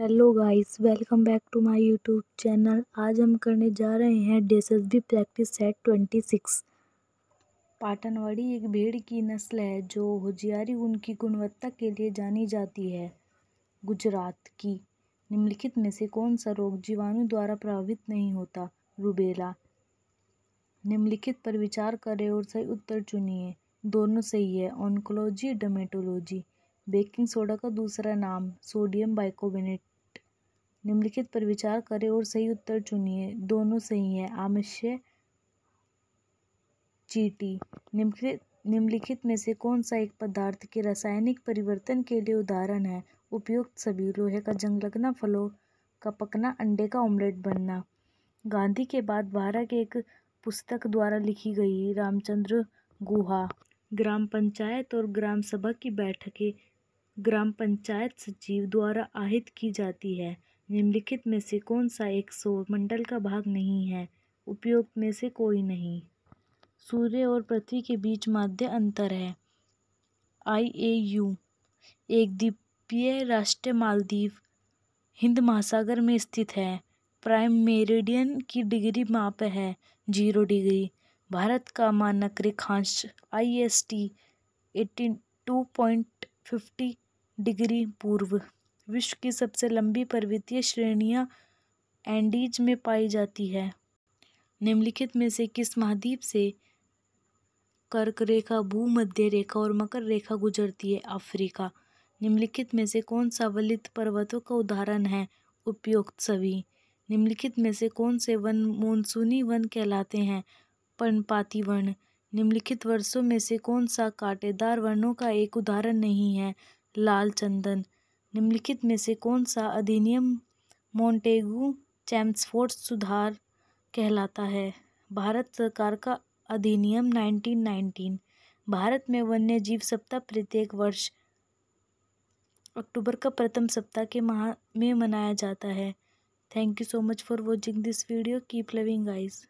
hello guys welcome back to my YouTube channel आज हम करने जा रहे हैं B practice set twenty six Patanwadi एक भेड़ की नस्ल है जो होजियारी उनकी गुणवत्ता के लिए जानी जाती है गुजरात की निम्नलिखित में से कौन सा रोग जीवाणु द्वारा प्रभावित नहीं होता रुबेला निम्नलिखित पर विचार करें और सही उत्तर चुनिए दोनों सही है ऑनकोलॉजी डोमेटोलॉजी बेकिंग सोडा का दूसरा नाम सोडियम बाइकोबेनेट निम्नलिखित पर विचार करें और सही उत्तर चुनिए दोनों सही हैं आमिष्य चीटी निम्नलिखित निम्नलिखित में से कौन सा एक पदार्थ के रासायनिक परिवर्तन के लिए उदाहरण है उपयुक्त सभी लोहे का जंग लगना फलों का पकना अंडे का ऑमलेट बनना गांधी के बाद बारह के एक पुस्तक द्वारा लिखी गई रामचंद्र गुहा ग्राम पंचायत और ग्राम सभा की बैठकें ग्राम पंचायत सचिव द्वारा आहित की जाती है निम्नलिखित में से कौन सा एक सौर मंडल का भाग नहीं है उपयोग में से कोई नहीं सूर्य और पृथ्वी के बीच माध्य अंतर है आई ए यू एक द्वीपीय राष्ट्रीय मालदीव हिंद महासागर में स्थित है प्राइम मेरिडियन की डिग्री माप है जीरो डिग्री भारत का मानक रेखांश I S T eighty two point fifty degree पूर्व विश्व की सबसे लंबी पर्वतीय श्रेणियाँ एंडीज में पाई जाती है निम्नलिखित में से किस महाद्वीप से कर्क रेखा भूमध्य रेखा और मकर रेखा गुजरती है अफ्रीका निम्नलिखित में से कौन सा वलित पर्वतों का उदाहरण है उपयुक्त सभी निम्नलिखित में से कौन से वन मानसूनी वन कहलाते हैं पर्णपाती वर्ण निम्नलिखित वर्षों में से कौन सा कांटेदार वर्णों का एक उदाहरण नहीं है लाल चंदन निम्नलिखित में से कौन सा अधिनियम मोंटेगू चैम्सफोर्ड सुधार कहलाता है भारत सरकार का अधिनियम 1919 भारत में वन्य जीव सप्ताह प्रत्येक वर्ष अक्टूबर का प्रथम सप्ताह के माह में मनाया जाता है thank you so much for watching this video keep loving guys